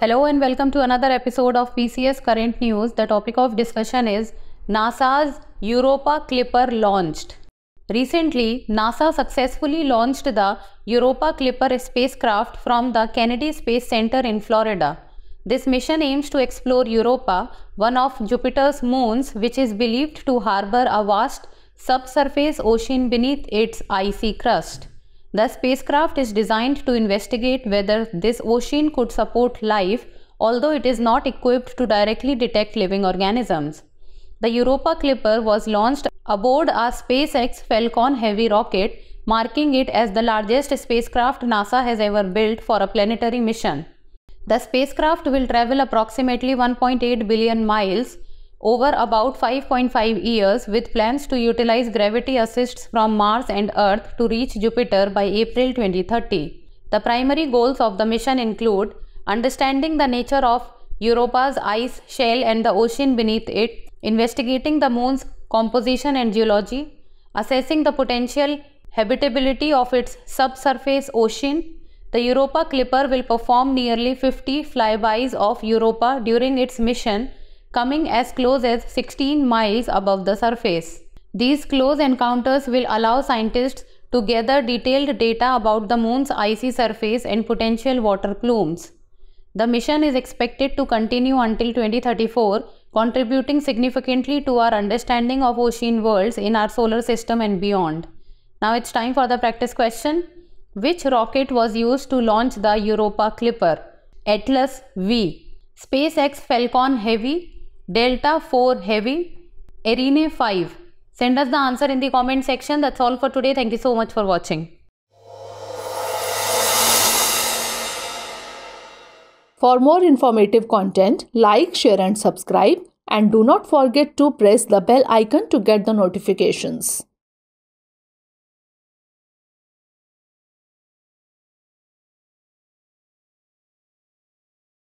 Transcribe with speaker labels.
Speaker 1: Hello and welcome to another episode of PCS Current News. The topic of discussion is NASA's Europa Clipper launched. Recently, NASA successfully launched the Europa Clipper spacecraft from the Kennedy Space Center in Florida. This mission aims to explore Europa, one of Jupiter's moons, which is believed to harbor a vast subsurface ocean beneath its icy crust. The spacecraft is designed to investigate whether this ocean could support life, although it is not equipped to directly detect living organisms. The Europa Clipper was launched aboard a SpaceX Falcon Heavy rocket, marking it as the largest spacecraft NASA has ever built for a planetary mission. The spacecraft will travel approximately 1.8 billion miles, over about 5.5 years with plans to utilize gravity assists from Mars and Earth to reach Jupiter by April 2030. The primary goals of the mission include understanding the nature of Europa's ice shell and the ocean beneath it, investigating the moon's composition and geology, assessing the potential habitability of its subsurface ocean. The Europa Clipper will perform nearly 50 flybys of Europa during its mission coming as close as 16 miles above the surface. These close encounters will allow scientists to gather detailed data about the moon's icy surface and potential water plumes. The mission is expected to continue until 2034, contributing significantly to our understanding of ocean worlds in our solar system and beyond. Now it's time for the practice question. Which rocket was used to launch the Europa Clipper? Atlas V. SpaceX Falcon Heavy Delta 4 heavy, Arena 5. Send us the answer in the comment section. That's all for today. Thank you so much for watching. For more informative content, like, share and subscribe. And do not forget to press the bell icon to get the notifications.